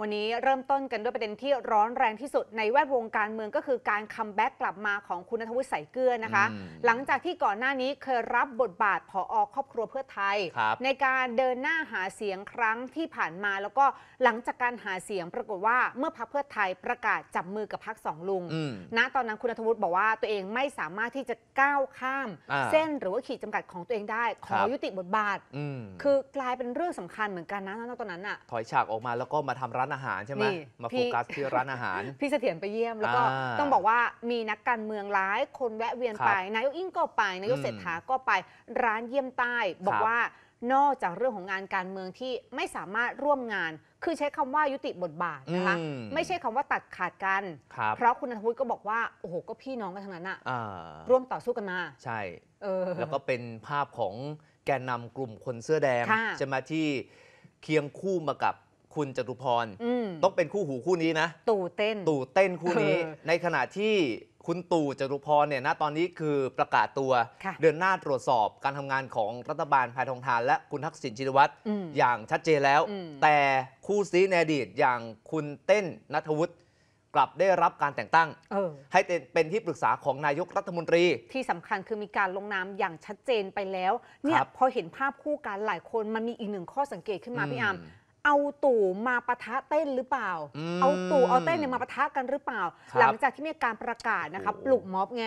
วันนี้เริ่มต้นกันด้วยประเด็นที่ร้อนแรงที่สุดในแวดวงการเมืองก็คือการคัมแบ็กกลับมาของคุณนทวุฒิใสเกลือนะคะ หลังจากที่ก่อนหน้านี้เคยรับบทบาทผออครอบครัวเพื่อไทยในการเดินหน้าหาเสียงครั้งที่ผ่านมาแล้วก็หลังจากการหาเสียงปรากฏว่าเมื่อพรรคเพื่อไทยประกาศจับมือกับพรรคสองลุง ณตอนนั้นคุณนทวุฒิบอกว่าตัวเองไม่สามารถที่จะก้าวข้าม เส้นหรือว่าขีดจำกัดของตัวเองได้ ขอยุติบทบาท คือกลายเป็นเรื่องสำคัญเหมือนกันนะตอนนั้นอ่ะถอยฉากออกมาแล้วก็มาทำรัานอาหารใช่ไหมมาโฟกัสที่ร้านอาหาร พี่เสถียรไปเยี่ยมแล้วก็ต้องบอกว่ามีนักการเมืองหลายคนแวะเวียนไปนายกอิ่งก็ไปนายกเศรษฐาก็ไปร้านเยี่ยมใต้ บอกว่านอกจากเรื่องของงานการเมืองที่ไม่สามารถร่วมงาน คือใช้คำว่ายุติบทบาทนะคะไม่ใช่คำว่าตัดขาดกัน เพราะคุณนนทวุฒิก็บอกว่าโอ้โหก็พี่น้องกันทั้งนั้นอะร่วมต่อสู้กันมาใช่แล้วก็เป็นภาพของแกนนำกลุ่มคนเสื้อแดง จะใช่ไหมที่เคียงคู่มากับคุณจตุพรต้องเป็นคู่หูคู่นี้นะ ตู่เต้นตู่เต้นคู่นี้ ในขณะที่คุณตู่จตุพรเนี่ยณตอนนี้คือประกาศตัว เดือนหน้าตรวจสอบการทำงานของรัฐบาลภายทองทานและคุณทักษิณชินวัตรออย่างชัดเจนแล้ว แต่คู่ซีในอดีต อย่างคุณเต้นนัทวุฒิกลับได้รับการแต่งตั้งออให้เป็นที่ปรึกษาของนายกรัฐมนตรีที่สำคัญคือมีการลงนามอย่างชัดเจนไปแล้ว เนี่ยพอเห็นภาพคู่กันหลายคนมันมีอีกหนึ่งข้อสังเกตขึ้นมาพี่อาร์เอาตู่มาปะทะเต้นหรือเปล่า เอาตู่เอาเต้นเนี่ยมาปะทะกันหรือเปล่า หลังจากที่มีการประกาศนะคะปลุกม็อบไง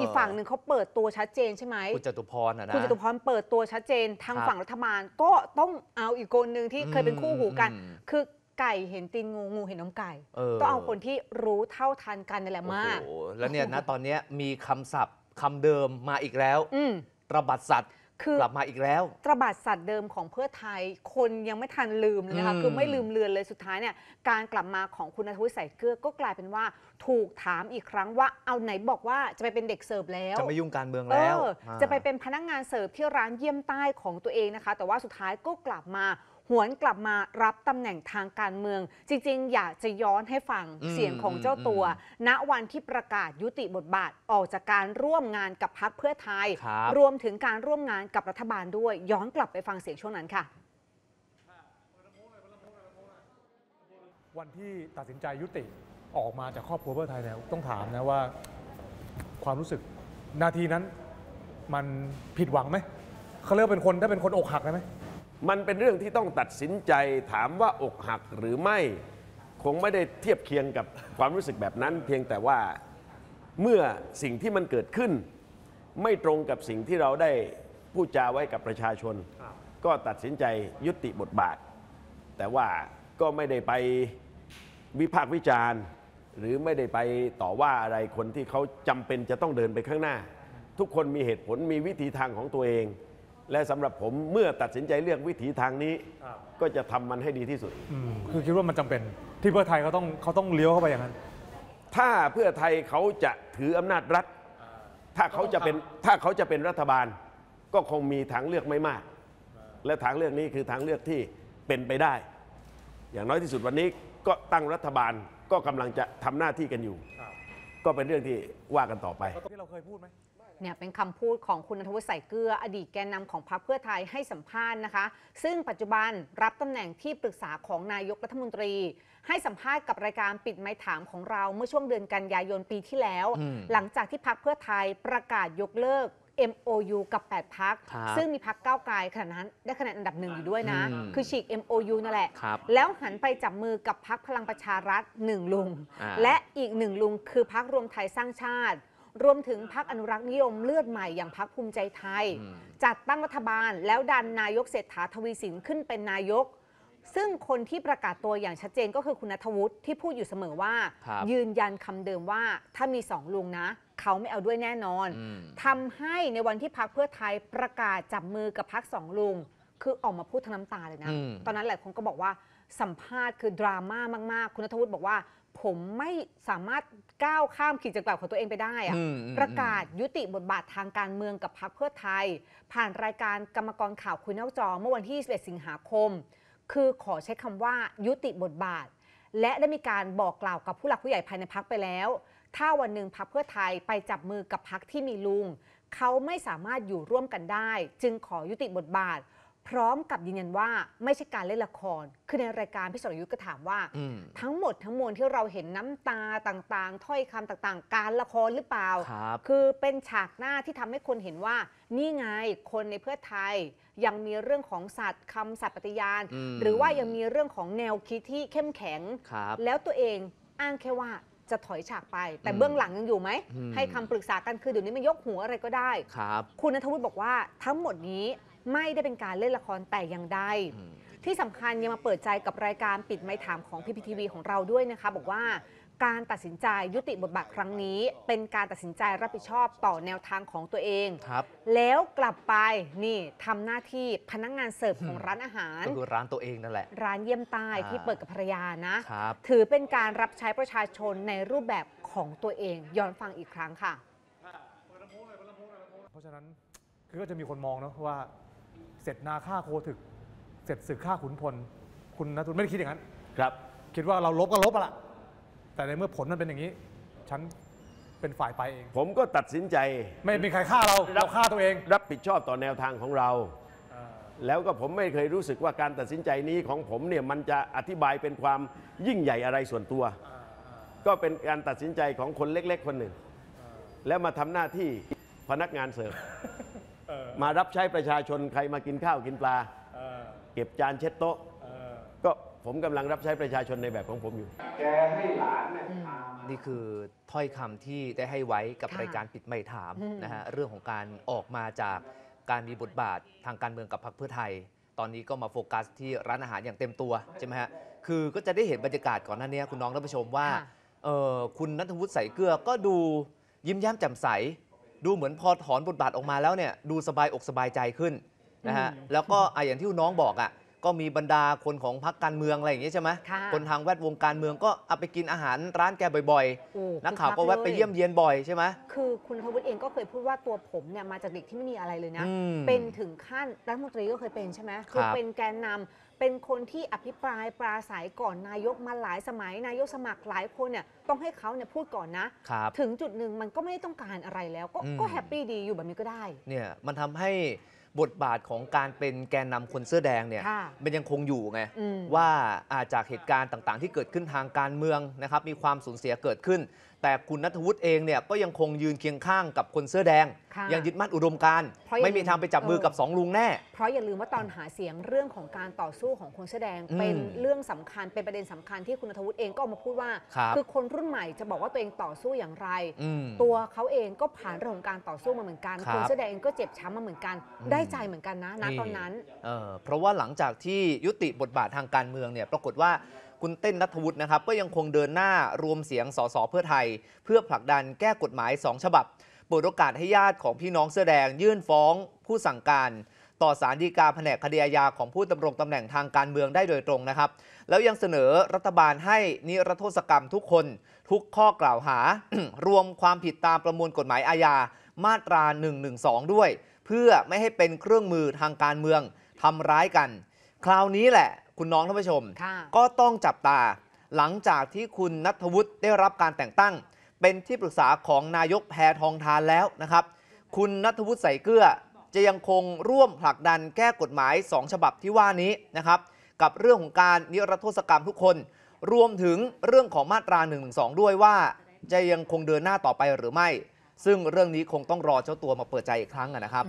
อีกฝั่งหนึ่งเขาเปิดตัวชัดเจนใช่ไหมคุณจตุพรนะ คุณจตุพรเปิดตัวชัดเจนทางฝั่งรัฐบาลก็ต้องเอาอีกคนหนึ่งที่เคยเป็นคู่หูกัน คือไก่เห็นตีนงูงูเห็นน้องไก่ต้องเอาคนที่รู้เท่าทันกันนี่แหละมากแล้วเนี่ยนะตอนนี้มีคำศัพท์คำเดิมมาอีกแล้วตระบัดสัตว์คือกลับมาอีกแล้ว ตระบาดสัตว์เดิมของเพื่อไทย คนยังไม่ทันลืมเลยนะคะคือไม่ลืมเลือนเลยสุดท้ายเนี่ย การกลับมาของคุณนทุฒใส่เกลือก็กลายเป็นว่าถูกถามอีกครั้งว่าเอาไหนบอกว่าจะไปเป็นเด็กเสิร์ฟแล้ว จะไม่ยุ่งการเมืองแล้วออจะไปเป็นพนักงานเสิร์ฟที่ร้านเยี่ยมใต้ของตัวเองนะคะ แต่ว่าสุดท้ายก็กลับมาหวนกลับมารับตำแหน่งทางการเมือง จริงๆ อยากจะย้อนให้ฟังเสียงของเจ้าตัว ณวันที่ประกาศยุติบทบาทออกจากการร่วมงานกับพักเพื่อไทย รวมถึงการร่วมงานกับรัฐบาลด้วย ย้อนกลับไปฟังเสียงช่วงนั้นค่ะวันที่ตัดสินใจยุติออกมาจากครอบครัวเพื่อไทยเนี่ยต้องถามนะว่าความรู้สึกนาทีนั้นมันผิดหวังไหมเขาเรียกเป็นคนถ้าเป็นคนอกหักได้ไหมมันเป็นเรื่องที่ต้องตัดสินใจถามว่าอกหักหรือไม่คงไม่ได้เทียบเคียงกับความรู้สึกแบบนั้น เพียงแต่ว่าเมื่อสิ่งที่มันเกิดขึ้น ไม่ตรงกับสิ่งที่เราได้พูดจาไว้กับประชาชน ก็ตัดสินใจยุติบทบาท แต่ว่าก็ไม่ได้ไปวิพากษ์วิจารณ์ หรือไม่ได้ไปต่อว่าอะไรคนที่เขาจำเป็นจะต้องเดินไปข้างหน้า ทุกคนมีเหตุผลมีวิธีทางของตัวเองและสำหรับผมเมื่อตัดสินใจเลือกวิถีทางนี้ก็จะทำมันให้ดีที่สุด คือคิดว่ามันจำเป็น ที่เพื่อไทยเขาต้องเขาต้องเลี้ยวเข้าไปอย่างนั้นถ้าเพื่อไทยเขาจะถืออำนาจรัฐถ้าเขาจะเป็นถ้าเขาจะเป็นรัฐบาล ก็คงมีทางเลือกไม่มาก และทางเลือกนี้คือทางเลือกที่เป็นไปได้ อย่างน้อยที่สุดวันนี้ก็ตั้งรัฐบาลก็กำลังจะทำหน้าที่กันอยู่ ก็เป็นเรื่องที่ว่ากันต่อไปที่เราเคยพูดไหมเนี่ยเป็นคำพูดของคุณนทวุฒิใส่เกลืออดีตแกนนำของพรรคเพื่อไทยให้สัมภาษณ์นะคะ ซึ่งปัจจุบันรับตำแหน่งที่ปรึกษาของนายกรัฐมนตรี ให้สัมภาษณ์กับรายการปิดไม้ถามของเราเมื่อช่วงเดือนกันยายนปีที่แล้ว หลังจากที่พรรคเพื่อไทยประกาศยกเลิก MOU กับ 8พักซึ่งมีพักก้าวไกลขนาดนั้นได้คะแนนอันดับหนึ่งอยู่ด้วยนะคือฉีก MOU นั่นแหละแล้วหันไปจับมือกับพักพลังประชารัฐหนึ่งลุงและอีกหนึ่งลุงคือพักรวมไทยสร้างชาติรวมถึงพักอนุรักษ์นิยมเลือดใหม่อย่างพักภูมิใจไทย จัดตั้งรัฐบาลแล้วดันนายกเศรษฐาทวีสินขึ้นเป็นนายก ซึ่งคนที่ประกาศตัวอย่างชัดเจนก็คือคุณนทวุฒิที่พูดอยู่เสมอว่ายืนยันคำเดิมว่าถ้ามีสองลุงนะ เขาไม่เอาด้วยแน่นอน ทำทำให้ในวันที่พักเพื่อไทยประกาศจับมือกับพักสองลุง คือออกมาพูดทั้งน้ำตาเลยนะตอนนั้นหลายคนก็บอกว่าสัมภาษณ์คือดราม่ามาก ๆ คุณนทวุฒิบอกว่าผมไม่สามารถก้าวข้ามขีดจำกัดของตัวเองไปได้ ประกาศยุติบทบาททางการเมืองกับพรรคเพื่อไทย ผ่านรายการกรรมกรข่าวคุยนอกจอ เมื่อวันที่11สิงหาคม คือขอใช้คำว่ายุติบทบาท และได้มีการบอกกล่าวกับผู้หลักผู้ใหญ่ภายในพักไปแล้ว ถ้าวันหนึ่งพักเพื่อไทยไปจับมือกับพักที่มีลุงเขาไม่สามารถอยู่ร่วมกันได้ จึงขอยุติบทบาทพร้อมกับยืนยันว่าไม่ใช่การเล่นละคร คือในรายการพี่สรยุทธก็ถามว่าทั้งหมดทั้งมวลที่เราเห็นน้ำตาต่างๆ ถ้อยคำต่างๆ การละครหรือเปล่าครับคือเป็นฉากหน้าที่ทำให้คนเห็นว่า นี่ไงคนในเพื่อไทย ยังมีเรื่องของสัตว์คำสัตว์ปฏิญาณหรือว่ายังมีเรื่องของแนวคิดที่เข้มแข็งครับ แล้วตัวเองอ้างแค่ว่าจะถอยฉากไปแต่เบื้องหลังยังอยู่ไหมมให้คำปรึกษากันคือเดี๋ยวนี้มันยกหัวอะไรก็ได้ ครับ คุณนทวุฒิบอกว่า ทั้งหมดนี้ไม่ได้เป็นการเล่นละครแต่อย่างใด ที่สำคัญยังมาเปิดใจกับรายการปิดไม้ถามของพีพีทีวีของเราด้วยนะคะบอกว่าการตัดสินใจยุติบทบาทครั้งนี้ เป็นการตัดสินใจรับผิดชอบต่อแนวทางของตัวเองครับ แล้วกลับไป นี่ทำหน้าที่พนักงงานเสิร์ฟของร้านอาหารก็คือร้านตัวเองนั่นแหละ ร้านเยี่ยมใต้ที่เปิดกับภรรยานะครับถือเป็นการรับใช้ประชาชนในรูปแบบของตัวเองย้อนฟังอีกครั้งค่ะเพราะฉะนั้นคือก็จะมีคนมองเนาะว่าเสร็จนาฆ่าโคถึกเสร็จศึกฆ่าขุนพลคุณนทุนไม่ได้คิดอย่างนั้น ครับ คิดว่าเราลบก็ลบละ แต่ในเมื่อผลมันเป็นอย่างนี้ ฉันเป็นฝ่ายไปเอง ผมก็ตัดสินใจ ไม่มีใครฆ่าเรา เราฆ่าตัวเอง รับผิดชอบต่อแนวทางของเรา แล้วก็ผมไม่เคยรู้สึกว่าการตัดสินใจนี้ของผมเนี่ยมันจะอธิบายเป็นความยิ่งใหญ่อะไรส่วนตัว ก็เป็นการตัดสินใจของคนเล็กๆคนหนึ่ง แล้วมาทำหน้าที่พนักงานเสิร์ฟมารับใช้ประชาชนใครมากินข้าวกินปลาเเก็บจานเช็ดโต๊ะก็ผมกำลังรับใช้ประชาชนในแบบของผมอยู่ แกให้หลานเนี่ยนี่คือถ้อยคำที่ได้ให้ไว้กับรายการปิดไม่ถามมนะฮะเรื่องของการออกมาจากการมีบทบาททางการเมืองกับพรรคเพื่อไทย ตอนนี้ก็มาโฟกัสที่ร้านอาหารอย่างเต็มตัวใช่ไหมฮะคือก็จะได้เห็นบรรยากาศก่อนหน้านี้ คุณน้องท่านผู้ชมว่าคเออคุณนัทวุฒิใส่เกลือก็ดูยิ้มแย้มแจ่มใสดูเหมือนพอถอนบทบาทออกมาแล้วเนี่ยดูสบายอกสบายใจขึ้นนะฮะแล้วก็ออย่างที่น้องบอกอ่ะก็มีบรรดาคนของพรรคการเมืองอะไรอย่างเงี้ยใช่ไหมคนทางแวดวงการเมืองก็เอาไปกินอาหารร้านแกบ่อยๆนักข่าวก็แวะไปเยี่ยมเยียนบ่อยใช่ไหมคือคุณทวุฒิเองก็เคยพูดว่าตัวผมเนี่ยมาจากเด็กที่ไม่มีอะไรเลยนะเป็นถึงขั้นรัฐมนตรีก็เคยเป็นใช่ไหมคือเป็นแกนนำเป็นคนที่อภิปรายปราศัยก่อน นายกมาหลายสมัยนายกสมัครหลายคนเนี่ยต้องให้เขาเนี่ยพูดก่อนนะ ถึงจุดหนึ่งมันก็ไม่ได้ต้องการอะไรแล้ว ก็แฮปปี้ดีอยู่แบบนี้ก็ได้ เนี่ย มันทำให้บทบาทของการเป็นแกนนำคนเสื้อแดงเนี่ยมันยังคงอยู่ไง ว่าอาจากเหตุการณ์ต่างๆที่เกิดขึ้นทางการเมืองนะครับมีความสูญเสียเกิดขึ้นแต่คุณนัทวุฒิเองเนี่ยก็ยังคงยืนเคียงข้างกับคนเสื้อแดงยังยึดมั่นอุดมการณ์เพราะไม่มีทางไปจับมือกับสองลุงแน่ เพราะอย่าลืมว่าตอนหาเสียงเรื่องของการต่อสู้ของคนเสื้อแดง เป็นเรื่องสำคัญเป็นประเด็นสำคัญที่คุณนทวุฒิเองก็ออกมาพูดว่า คือคนรุ่นใหม่จะบอกว่าตัวเองต่อสู้อย่างไร ตัวเขาเองก็ผ่านเรื่องของการต่อสู้มาเหมือนกัน คนเสื้อแดงก็เจ็บช้ำมาเหมือนกัน ได้ใจเหมือนกันนะณตอนนั้นเพราะว่าหลังจากที่ยุติบทบาททางการเมืองเนี่ยปรากฏว่าคุณเต้นนัทวุฒินะครับ ก็ยังคงเดินหน้ารวมเสียงสสเพื่อไทย เพื่อผลักดันแก้กฎหมาย 2 ฉบับเปิดโอกาสให้ญาติของพี่น้องเสื้อแดงยื่นฟ้องผู้สั่งการ ต่อสารดีกาแผนกคดีอาญาของผู้ดำรงตำแหน่งทางการเมืองได้โดยตรงนะครับ แล้วยังเสนอรัฐบาลให้นิรโทษกรรมทุกคนทุกข้อกล่าวหา รวมความผิดตามประมวลกฎหมายอาญามาตรา112ด้วย เพื่อไม่ให้เป็นเครื่องมือทางการเมืองทำร้ายกันคราวนี้แหละคุณน้องท่านผู้ชม ก็ต้องจับตา หลังจากที่คุณนัทวุฒิได้รับการแต่งตั้ง เป็นที่ปรึกษาของนายกแพทองทานแล้วนะครับ คุณนัทวุฒิใส่เกลือจะยังคงร่วมผลักดันแก้กฎหมาย 2 ฉบับที่ว่านี้นะครับ กับเรื่องของการนิรโทษกรรมทุกคนรวมถึงเรื่องของมาตรา1นึด้วยว่าจะยังคงเดินหน้าต่อไปหรือไม่ ซึ่งเรื่องนี้คงต้องรอเจ้าตัวมาเปิดใจอีกครั้งนะครับ